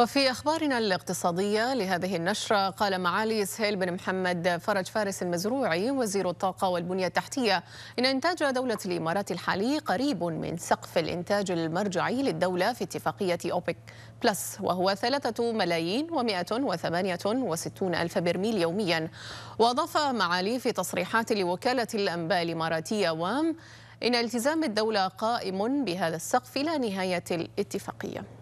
وفي أخبارنا الاقتصادية لهذه النشرة قال معالي سهيل بن محمد فرج فارس المزروعي وزير الطاقة والبنية التحتية إن إنتاج دولة الإمارات الحالي قريب من سقف الإنتاج المرجعي للدولة في اتفاقية أوبك بلس وهو ثلاثة ملايين ومائة وثمانية وستون ألف برميل يوميا وأضاف معالي في تصريحات لوكالة الأنباء الإماراتية وام إن التزام الدولة قائم بهذا السقف إلى نهاية الاتفاقية